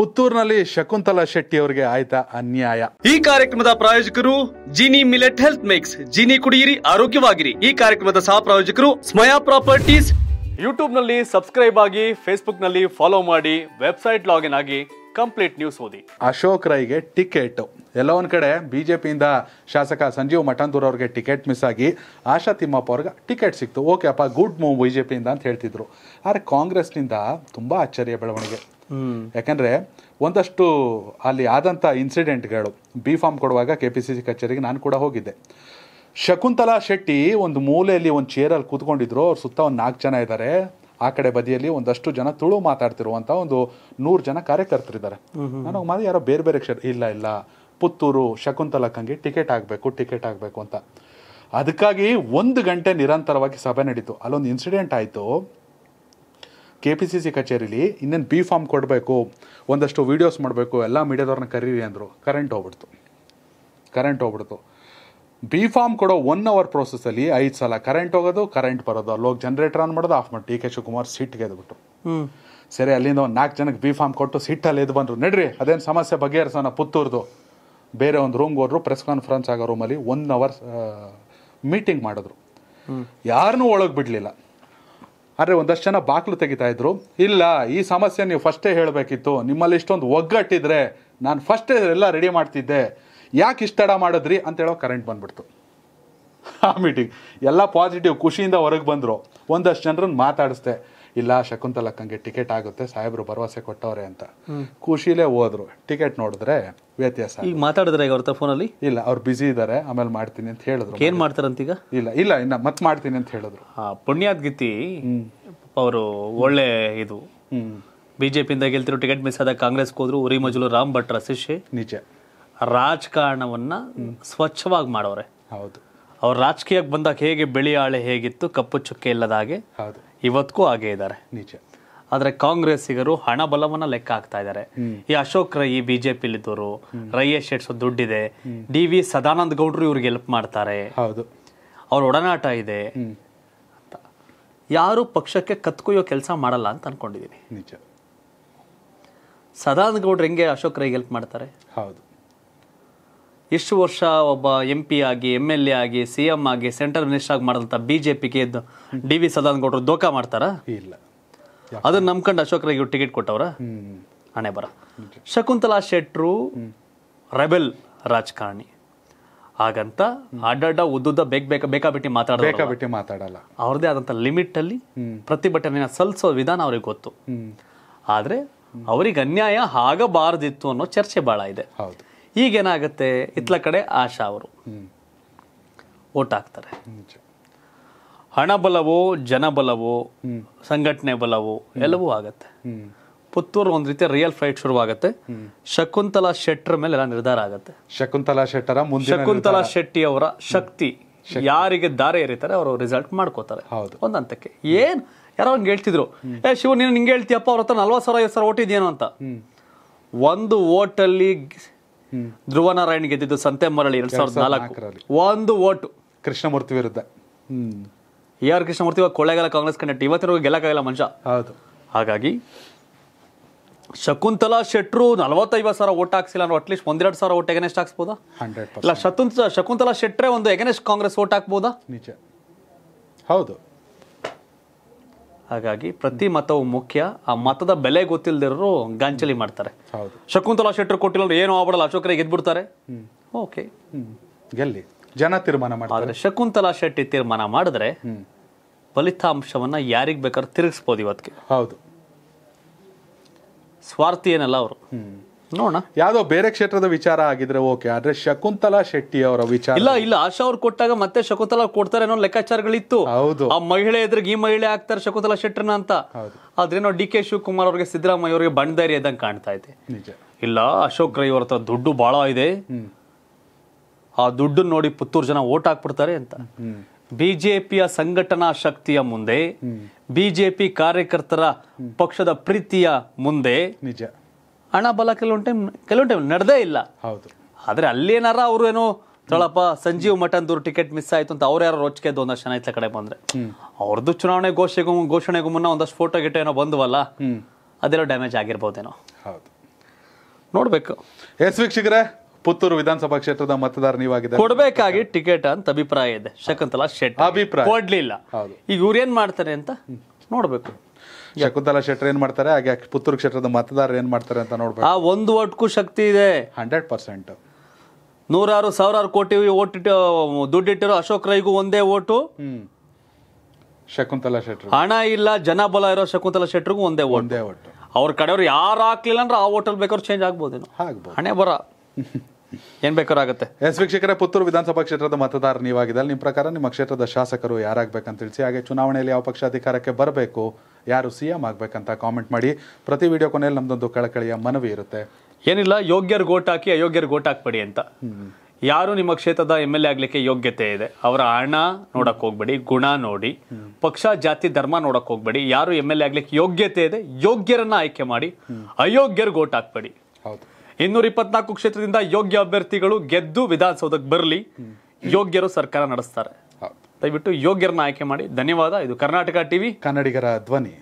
ಪುತ್ತೂರಿನಲ್ಲಿ ಶಕುಂತಲಾ ಶೆಟ್ಟಿ ಅವರಿಗೆ ಆಯ್ತ ಅನ್ಯಾಯ ಈ ಕಾರ್ಯಕ್ರಮದ ಪ್ರಾಯೋಜಕರು Jini millet health mix Jini ಕುಡಿಯಿರಿ ಆರೋಗ್ಯವಾಗಿರಿ ಈ ಕಾರ್ಯಕ್ರಮದ ಸಹ ಪ್ರಾಯೋಜಕರು ಸ್ಮಯಾ ಪ್ರಾಪರ್ಟೀಸ್ ಯೂಟ್ಯೂಬ್ ನಲ್ಲಿ ಸಬ್ಸ್ಕ್ರೈಬ್ ಆಗಿ ಫೇಸ್ಬುಕ್ ನಲ್ಲಿ ಫಾಲೋ ಮಾಡಿ ವೆಬ್ಸೈಟ್ ಲಾಗಿನ್ ಆಗಿ ಕಂಪ್ಲೀಟ್ ನ್ಯೂಸ್ ಓದಿ ಅಶೋಕ್ ರೈಗೆ ಟಿಕೆಟ್ ಎಲ್ಲ ಒಂದ್ ಕಡೆ ಬಿಜೆಪಿಯಿಂದ ಶಾಸಕ ಸಂಜೀವ್ ಮಠಂದೂರ್ ಅವ್ರಿಗೆ ಟಿಕೆಟ್ ಮಿಸ್ ಆಗಿ ಆಶಾ ತಿಮ್ಮಪ್ಪ ಅವ್ರಿಗೆ ಟಿಕೆಟ್ ಸಿಕ್ತು ಓಕೆ ಅಪ್ಪ ಗುಡ್ ಮೂವ್ ಬಿಜೆಪಿಯಿಂದ ಅಂತ ಹೇಳ್ತಿದ್ರು ಆದ್ರೆ ಕಾಂಗ್ರೆಸ್ನಿಂದ ತುಂಬಾ ಆಶ್ಚರ್ಯ ಬೆಳವಣಿಗೆ ಯಾಕಂದರೆ ಒಂದಷ್ಟು ಅಲ್ಲಿ ಆದಂಥ ಇನ್ಸಿಡೆಂಟ್ಗಳು ಬಿ ಫಾರ್ಮ್ ಕೊಡುವಾಗ ಕೆ ಪಿ ಸಿ ಸಿ ಕಚೇರಿಗೆ ನಾನು ಕೂಡ ಹೋಗಿದ್ದೆ ಶಕುಂತಲಾ ಶೆಟ್ಟಿ ಒಂದು ಮೂಲೆಯಲ್ಲಿ ಒಂದು ಚೇರಲ್ಲಿ ಕೂತ್ಕೊಂಡಿದ್ರು ಅವ್ರ ಸುತ್ತ ಒಂದು ನಾಲ್ಕು ಜನ ಇದ್ದಾರೆ ಆ ಕಡೆ ಬದಿಯಲ್ಲಿ ಒಂದಷ್ಟು ಜನ ತುಳು ಮಾತಾಡ್ತಿರುವಂಥ ಒಂದು ನೂರು ಜನ ಕಾರ್ಯಕರ್ತರಿದ್ದಾರೆ ನನಗೆ ಮಾತ್ರ ಯಾರೋ ಬೇರೆ ಬೇರೆ ಕ್ಷೇತ್ರ ಇಲ್ಲ ಇಲ್ಲ ಪುತ್ತೂರು ಕಂಗೆ ಟಿಕೆಟ್ ಆಗಬೇಕು ಟಿಕೆಟ್ ಆಗಬೇಕು ಅಂತ ಅದಕ್ಕಾಗಿ ಒಂದು ಗಂಟೆ ನಿರಂತರವಾಗಿ ಸಭೆ ನಡೀತು ಅಲ್ಲೊಂದು ಇನ್ಸಿಡೆಂಟ್ ಆಯಿತು ಕೆ ಪಿ ಸಿ ಸಿ ಕಚೇರಿಲಿ ಇನ್ನೇನು ಬಿ ಫಾರ್ಮ್ ಕೊಡಬೇಕು ಒಂದಷ್ಟು ವೀಡಿಯೋಸ್ ಮಾಡಬೇಕು ಎಲ್ಲ ಮೀಡಿಯಾದವ್ರನ್ನ ಕರೀರಿ ಅಂದರು ಕರೆಂಟ್ ಹೋಗ್ಬಿಡ್ತು ಕರೆಂಟ್ ಹೋಗ್ಬಿಡ್ತು ಬಿ ಫಾರ್ಮ್ ಕೊಡೋ ಒನ್ ಅವರ್ ಪ್ರೋಸೆಸಲ್ಲಿ ಐದು ಸಲ ಕರೆಂಟ್ ಹೋಗೋದು ಕರೆಂಟ್ ಬರೋದು ಹೋಗಿ ಜನ್ರೇಟರ್ ಆನ್ ಮಾಡೋದು ಆಫ್ ಮಾಡಿ ಡಿ ಕೆ ಶಿವಕುಮಾರ್ ಸೀಟ್ಗೆ ಸರಿ ಅಲ್ಲಿಂದ ಒಂದು ನಾಲ್ಕು ಜನಕ್ಕೆ ಬಿ ಫಾರ್ಮ್ ಕೊಟ್ಟು ಸಿಟ್ಟಲ್ಲಿ ಎದ್ದು ಬಂದರು ನಡ್ರಿ ಅದೇನು ಸಮಸ್ಯೆ ಬಗೆಹರಿಸೋಣ ಪುತ್ತೂರ್ದು ಬೇರೆ ಒಂದು ರೂಮ್ ಹೋದ್ರು ಪ್ರೆಸ್ ಕಾನ್ಫರೆನ್ಸ್ ಆಗೋ ರೂಮಲ್ಲಿ ಒನ್ ಅವರ್ ಮೀಟಿಂಗ್ ಮಾಡಿದ್ರು ಯಾರನ್ನೂ ಒಳಗೆ ಬಿಡಲಿಲ್ಲ ಆದರೆ ಒಂದಷ್ಟು ಜನ ಬಾಗಿಲು ತೆಗಿತಾಯಿದ್ರು ಇಲ್ಲ ಈ ಸಮಸ್ಯೆ ನೀವು ಫಸ್ಟೇ ಹೇಳಬೇಕಿತ್ತು ನಿಮ್ಮಲ್ಲಿ ಇಷ್ಟೊಂದು ಒಗ್ಗಟ್ಟಿದ್ರೆ ನಾನು ಫಸ್ಟೇ ಎಲ್ಲ ರೆಡಿ ಮಾಡ್ತಿದ್ದೆ ಯಾಕೆ ಇಷ್ಟಡ ಮಾಡಿದ್ರಿ ಮಾಡಿದ್ರಿ ಹೇಳೋ ಕರೆಂಟ್ ಬಂದ್ಬಿಡ್ತು ಆ ಮೀಟಿಂಗ್ ಎಲ್ಲ ಪಾಸಿಟಿವ್ ಖುಷಿಯಿಂದ ಹೊರಗೆ ಬಂದರು ಒಂದಷ್ಟು ಜನರನ್ನು ಮಾತಾಡಿಸ್ದೆ ಇಲ್ಲ ಶಕಂತಲಾಕಂಗೆ ಟಿಕೆಟ್ ಆಗುತ್ತೆ સાહેಬ್ರು ಪರವಸೆ ಕೊಟ್ಟವರೇ ಅಂತ ಕೂಸિલે ಓದ್ರು ಟಿಕೆಟ್ ನೋಡಿದ್ರೆ ವ್ಯತ್ಯಾಸ ಇಲ್ಲ ಮಾತಾಡಿದ್ರು ಈಗ ಅವರ ಫೋನ್ ಅಲ್ಲಿ ಇಲ್ಲ ಅವರು ಬಿಜಿ ಇದ್ದಾರೆ ಆಮೇಲೆ ಮಾಡ್ತೀನಿ ಅಂತ ಹೇಳಿದರು ಏನು ಮಾಡ್ತಾರಂತೆ ಈಗ ಇಲ್ಲ ಇಲ್ಲ ಇನ್ನ ಮತ್ ಮಾಡ್ತೀನಿ ಅಂತ ಹೇಳಿದರು ಆ ಪುಣ್ಯಾದ್ಗಿತಿ ಅವರು ಒಳ್ಳೆ ಇದು ಬಿಜೆಪಿ ಇಂದ ಗೆಲ್ತರು ಟಿಕೆಟ್ ಮಿಸಾದ ಕಾಂಗ್ರೆಸ್ ಗೆದರು 우ರಿಮಜಲು ರಾಮಭಟ್ರಾ ಶಿಶೆ ನಿಜ ರಾಜಕಾರಣವನ್ನ ಸ್ವಚ್ಛವಾಗಿ ಮಾಡೋರೆ ಹೌದು ಅವರು ರಾಜಕೀಯಕ್ಕೆ ಬಂದಾಗ ಹೇಗೆ ಬೆಳಿಆಳೆ ಹೇಗಿತ್ತು ಕಪ್ಪು ಚುಕ್ಕೆ ಇಲ್ಲದ ಹಾಗೆ ಹೌದು ಇವತ್ತಿಗೂ ಹಾಗೆ ಇದ್ದಾರೆ ನಿಜ ಆದರೆ ಕಾಂಗ್ರೆಸ್ಸಿಗರು ಹಣ ಬಲವನ್ನ ಲೆಕ್ಕ ಹಾಕ್ತಾ ಇದ್ದಾರೆ ಈ ಅಶೋಕ್ ರೈ ಬಿಜೆಪಿ ಇದ್ದವರು ರೈಯೇ ಶೇಡ್ಸೋ ದುಡ್ಡಿದೆ ಡಿ ವಿ ಸದಾನಂದ ಗೌಡ್ರು ಇವ್ರಿಗೆ ಹೆಲ್ಪ್ ಮಾಡ್ತಾರೆ ಹೌದು ಅವ್ರ ಒಡನಾಟ ಇದೆ ಯಾರು ಪಕ್ಷಕ್ಕೆ ಕತ್ಕೊಯ್ಯೋ ಕೆಲಸ ಮಾಡಲ್ಲ ಅಂತ ಅನ್ಕೊಂಡಿದ್ದೀನಿ ನಿಜ ಸದಾನಂದ ಗೌಡ್ರು ಹೆಂಗೆ ಅಶೋಕ್ ರೈಗೆ ಹೆಲ್ಪ್ ಮಾಡ್ತಾರೆ ಹೌದು ಇಷ್ಟು ವರ್ಷ ಒಬ್ಬ ಎಂ ಪಿ ಆಗಿ ಎಮ್ ಎಲ್ ಎ ಆಗಿ ಸಿ ಎಂ ಆಗಿ ಸೆಂಟ್ರಲ್ ಮಿನಿಸ್ಟರ್ ಆಗಿ ಮಾಡಿದಂಥ ಬಿ ಜೆ ಪಿಗೆ ಡಿ ವಿ ಸದಾನಗೌಡರು ದೋಖ ಮಾಡ್ತಾರಾ ಇಲ್ಲ ಅದನ್ನ ನಂಬ್ಕೊಂಡು ಅಶೋಕ್ ರೈಗೆ ಟಿಕೆಟ್ ಕೊಟ್ಟವರ ಹಣೆ ಬರ ಶಕುಂತಲಾ ಶೆಟ್ರು ರೆಬೆಲ್ ರಾಜಕಾರಣಿ ಹಾಗಂತ ಅಡ್ಡಾಡ ಉದ್ದುದ್ದ ಬೇಗ ಬೇಕ ಬೇಕಾಬಿಟ್ಟಿ ಮಾತಾಡ ಬೇಕಾಬಿಟ್ಟಿ ಮಾತಾಡಲ್ಲ ಆದಂತ ಲಿಮಿಟ್ ಅಲ್ಲಿ ಪ್ರತಿಭಟನೆಯ ಸಲ್ಲಿಸೋ ವಿಧಾನ ಅವ್ರಿಗೆ ಗೊತ್ತು ಆದ್ರೆ ಅವ್ರಿಗೆ ಅನ್ಯಾಯ ಆಗಬಾರದಿತ್ತು ಅನ್ನೋ ಚರ್ಚೆ ಭಾಳ ಇದೆ ಹೌದು ಈಗೇನಾಗುತ್ತೆ ಇತ್ಲ ಕಡೆ ಆಶಾ ಅವರು ಓಟ್ ಹಾಕ್ತಾರೆ ಹಣ ಜನ ಜನಬಲವೋ ಸಂಘಟನೆ ಬಲವೋ ಎಲ್ಲವೂ ಆಗತ್ತೆ ಪುತ್ತೂರು ಒಂದ್ ರೀತಿಯ ರಿಯಲ್ ಫೈಟ್ ಶುರುವಾಗುತ್ತೆ ಶಕುಂತಲಾ ಶೆಟ್ಟರ್ ಮೇಲೆ ಎಲ್ಲ ನಿರ್ಧಾರ ಆಗತ್ತೆ ಶಕುಂತಲಾ ಶೆಟ್ಟರ ಶಕುಂತಲಾ ಶೆಟ್ಟಿ ಅವರ ಶಕ್ತಿ ಯಾರಿಗೆ ದಾರೆ ಏರಿತಾರೆ ಅವರು ರಿಸಲ್ಟ್ ಮಾಡ್ಕೋತಾರೆ ಒಂದ್ ಹಂತಕ್ಕೆ ಏನ್ ಯಾರೋ ಹಂಗೆ ಹೇಳ್ತಿದ್ರು ಏ ಶಿವ ನೀನು ಹಿಂಗೆ ಹೇಳ್ತೀಯಪ್ಪ ಅವ್ರ ಹತ್ರ ನಲ್ವತ್ತು ಸಾವಿರ ಐವತ್ತು ಸಾವಿರ ಓಟ್ ಇದೇನು ಅಂತ ಒಂದು ಓಟಲ್ಲಿ ಧ್ರುವ ನಾರಾಯಣ್ ಗೆದ್ದಿದ್ದು ಸಂತೆ ಮರಳಿ ಎರಡ್ ಸಾವಿರದ ನಾಲ್ಕು ಒಂದು ಓಟು ಕೃಷ್ಣಮೂರ್ತಿ ವಿರುದ್ಧ ಹ್ಮ್ ಎ ಆರ್ ಕೃಷ್ಣಮೂರ್ತಿ ಇವಾಗ ಕೊಳ್ಳೇಗಾಲ ಕಾಂಗ್ರೆಸ್ ಕಂಡಕ್ಟ್ ಇವತ್ತಿನವರೆಗೂ ಗೆಲ್ಲಕ್ಕಾಗಲ್ಲ ಮನುಷ್ಯ ಹೌದು ಹಾಗಾಗಿ ಶಕುಂತಲಾ ಶೆಟ್ರು ನಲವತ್ತೈವತ್ತು ಸಾವಿರ ಓಟ್ ಹಾಕ್ಸಿಲ್ಲ ಅಂದ್ರೆ ಅಟ್ಲೀಸ್ಟ್ ಒಂದೆರಡು ಸಾವಿರ ಓಟ್ ಎಗನೆಸ್ಟ್ ಹಾಕ್ಸ್ಬೋದಾ ಹಂಡ್ರೆಡ್ ಇಲ್ಲ ಶಕುಂತಲಾ ಶೆಟ್ರೆ ಒಂದು ಎಗನೆಸ್ಟ್ ಕಾಂಗ್ರೆಸ್ ಓಟ್ ಹಾಕ್ಬೋದಾ ನಿಜ ಹೌದು ಹಾಗಾಗಿ ಪ್ರತಿ ಮತವು ಮುಖ್ಯ ಆ ಮತದ ಬೆಲೆ ಗೊತ್ತಿಲ್ಲದಿರೋರು ಗಾಂಚಲಿ ಮಾಡ್ತಾರೆ ಶಕುಂತಲಾ ಶೆಟ್ಟರು ಕೊಟ್ಟಿಲ್ಲ ಏನೋ ಆಗ್ಬಿಡಲ್ಲ ಅಶೋಕರೇ ಗೆದ್ಬಿಡ್ತಾರೆ ಓಕೆ ಗೆಲ್ಲಿ ಜನ ತೀರ್ಮಾನ ಮಾಡಿದ್ರೆ ಶಕುಂತಲಾ ಶೆಟ್ಟಿ ತೀರ್ಮಾನ ಮಾಡಿದ್ರೆ ಫಲಿತಾಂಶವನ್ನ ಯಾರಿಗೆ ಬೇಕಾದ್ರೂ ತಿರುಗಿಸ್ಬೋದು ಇವತ್ತಿಗೆ ಹೌದು ಸ್ವಾರ್ಥಿ ಏನಲ್ಲ ಅವರು ನೋಡೋಣ ಯಾವುದೋ ಬೇರೆ ಕ್ಷೇತ್ರದ ವಿಚಾರ ಆಗಿದ್ರೆ ಓಕೆ ಆದ್ರೆ ಶಕುಂತಲಾ ಶೆಟ್ಟಿ ಅವರ ವಿಚಾರ ಇಲ್ಲ ಇಲ್ಲ ಆಶಾ ಅವ್ರು ಕೊಟ್ಟಾಗ ಮತ್ತೆ ಶಕುಂತಲಾ ಕೊಡ್ತಾರೆ ಅನ್ನೋ ಲೆಕ್ಕಾಚಾರಗಳಿತ್ತು ಹೌದು ಆ ಮಹಿಳೆ ಎದ್ರಿಗೆ ಈ ಮಹಿಳೆ ಆಗ್ತಾರೆ ಶಕುಂತಲಾ ಶೆಟ್ಟರ್ನ ಅಂತ ಆದ್ರೆ ಡಿ ಕೆ ಶಿವಕುಮಾರ್ ಅವ್ರಿಗೆ ಸಿದ್ದರಾಮಯ್ಯ ಅವರಿಗೆ ಬಂಡಾರಿ ಇದ್ದಂಗೆ ಕಾಣ್ತಾ ಇದೆ ನಿಜ ಇಲ್ಲ ಅಶೋಕ್ ರೈ ಅವ್ರ ದುಡ್ಡು ಬಹಳ ಇದೆ ಆ ದುಡ್ಡು ನೋಡಿ ಪುತ್ತೂರು ಜನ ಓಟ್ ಹಾಕ್ಬಿಡ್ತಾರೆ ಅಂತ ಬಿಜೆಪಿಯ ಸಂಘಟನಾ ಶಕ್ತಿಯ ಮುಂದೆ ಬಿಜೆಪಿ ಕಾರ್ಯಕರ್ತರ ಪಕ್ಷದ ಪ್ರೀತಿಯ ಮುಂದೆ ನಿಜ ಹಣ ಬಲ ಕೆಲವೊಂದು ಟೈಮ್ ಕೆಲವೊಂದು ಟೈಮ್ ನಡೆದೇ ಇಲ್ಲ ಹೌದು ಆದರೆ ಏನಾರ ಅವರು ಏನೋ ತೊಳಪ್ಪ ಸಂಜೀವ್ ಮಠಂದೂರು ಟಿಕೆಟ್ ಮಿಸ್ ಆಯ್ತು ಅಂತ ಅವ್ರು ಯಾರು ರೋಚಿಕೆದ್ದು ಒಂದಷ್ಟು ಜನ ಇತ್ತ ಕಡೆ ಬಂದ್ರೆ ಅವ್ರದ್ದು ಚುನಾವಣೆ ಘೋಷಣೆಗೂ ಘೋಷಣೆಗೂ ಮುನ್ನ ಒಂದಷ್ಟು ಫೋಟೋ ಗಿಟ್ಟೋ ಏನೋ ಬಂದವಲ್ಲ ಅದೆಲ್ಲ ಡ್ಯಾಮೇಜ್ ಆಗಿರ್ಬೋದೇನೋ ಹೌದು ನೋಡಬೇಕು ಎಸ್ ವೀಕ್ಷಕರೇ ಪುತ್ತೂರು ವಿಧಾನಸಭಾ ಕ್ಷೇತ್ರದ ಮತದಾರ ನೀವಾಗಿದೆ ಕೊಡಬೇಕಾಗಿ ಟಿಕೆಟ್ ಅಂತ ಅಭಿಪ್ರಾಯ ಇದೆ ಶಕುಂತಲಾ ಶೆಟ್ಟಿ ಅಭಿಪ್ರಾಯ ಕೊಡ್ಲಿಲ್ಲ ಈಗ ಇವ್ರು ಏನ್ ಮಾಡ್ತಾರೆ ಅಂತ ನೋಡ್ಬೇಕು ಶಕುಂತಲಾ ಶೆಟ್ಟರ್ ಏನ್ ಮಾಡ್ತಾರೆ ಹಾಗೆ ಪುತ್ತೂರು ಕ್ಷೇತ್ರದ ಮತದಾರರು ಏನ್ ಮಾಡ್ತಾರೆ ಅಂತ ನೋಡ್ಬೇಕು ಆ ಒಂದು ಓಟ್ಗೂ ಶಕ್ತಿ ಇದೆ ಹಂಡ್ರೆಡ್ ಪರ್ಸೆಂಟ್ ನೂರಾರು ಸಾವಿರಾರು ಕೋಟಿ ಓಟ್ ದುಡ್ಡಿಟ್ಟಿರೋ ಅಶೋಕ್ ರೈಗೂ ಒಂದೇ ಓಟು ಶಕುಂತಲಾ ಶೆಟ್ಟರ್ ಹಣ ಇಲ್ಲ ಜನ ಬಲ ಇರೋ ಶಕುಂತಲಾ ಶೆಟ್ಟರ್ಗೂ ಒಂದೇ ಒಂದೇ ಓಟು ಅವ್ರ ಕಡೆಯವ್ರು ಯಾರು ಹಾಕ್ಲಿಲ್ಲ ಅಂದ್ರೆ ಆ ಓಟಲ್ ಬೇಕಾದ್ರೆ ಚೇಂಜ್ ಆಗ್ಬೋದೇನು ಹಣೆ ಬರ ಏನ್ ಬೇಕಾದ್ರೂ ಆಗುತ್ತೆ ಎಸ್ ವೀಕ್ಷಕರೇ ಪುತ್ತೂರು ವಿಧಾನಸಭಾ ಕ್ಷೇತ್ರದ ಮತದಾರ ನೀವಾಗಿದೆ ನಿಮ್ಮ ಪ್ರಕಾರ ನಿಮ್ಮ ಕ್ಷೇತ್ರದ ಶಾಸಕರು ಯಾರಾಗಬೇಕಂತ ತಿಳಿಸಿ ಹಾಗೆ ಚುನಾವಣೆಯಲ್ಲಿ ಯಾವ ಪಕ್ಷ ಅಧಿಕಾರಕ್ಕೆ ಬರಬೇಕು ಯಾರು ಸಿ ಎಂ ಆಗಬೇಕಂತ ಕಾಮೆಂಟ್ ಮಾಡಿ ಪ್ರತಿ ವಿಡಿಯೋ ಕೊನೆಯಲ್ಲಿ ನಮ್ದೊಂದು ಕಳಕಳಿಯ ಮನವಿ ಇರುತ್ತೆ ಏನಿಲ್ಲ ಯೋಗ್ಯರು ಗೋಟ್ ಹಾಕಿ ಅಯೋಗ್ಯರು ಗೋಟ್ ಹಾಕ್ಬೇಡಿ ಅಂತ ಯಾರು ನಿಮ್ಮ ಕ್ಷೇತ್ರದ ಎಮ್ ಎಲ್ ಎ ಆಗ್ಲಿಕ್ಕೆ ಯೋಗ್ಯತೆ ಇದೆ ಅವರ ಹಣ ನೋಡಕ್ ಹೋಗ್ಬೇಡಿ ಗುಣ ನೋಡಿ ಪಕ್ಷ ಜಾತಿ ಧರ್ಮ ನೋಡಕ್ ಹೋಗ್ಬೇಡಿ ಯಾರು ಎಮ್ ಎಲ್ ಎ ಆಗ್ಲಿಕ್ಕೆ ಯೋಗ್ಯತೆ ಇದೆ ಯೋಗ್ಯರನ್ನ ಆಯ್ಕೆ ಮಾಡಿ ಅಯೋಗ್ಯರು ಗೋಟ್ ಹಾಕ್ಬೇಡಿ ಹೌದು ಇನ್ನೂರ ಇಪ್ಪತ್ನಾಲ್ಕು ಕ್ಷೇತ್ರದಿಂದ ಯೋಗ್ಯ ಅಭ್ಯರ್ಥಿಗಳು ಗೆದ್ದು ವಿಧಾನಸೌಧಕ್ಕೆ ಬರಲಿ ಯೋಗ್ಯರು ಸರ್ಕಾರ ನಡೆಸ್ತಾರೆ ದಯವಿಟ್ಟು ಯೋಗ್ಯರನ್ನ ಆಯ್ಕೆ ಮಾಡಿ ಧನ್ಯವಾದ ಇದು ಕರ್ನಾಟಕ ಟಿವಿ ಕನ್ನಡಿಗರ ಧ್ವನಿ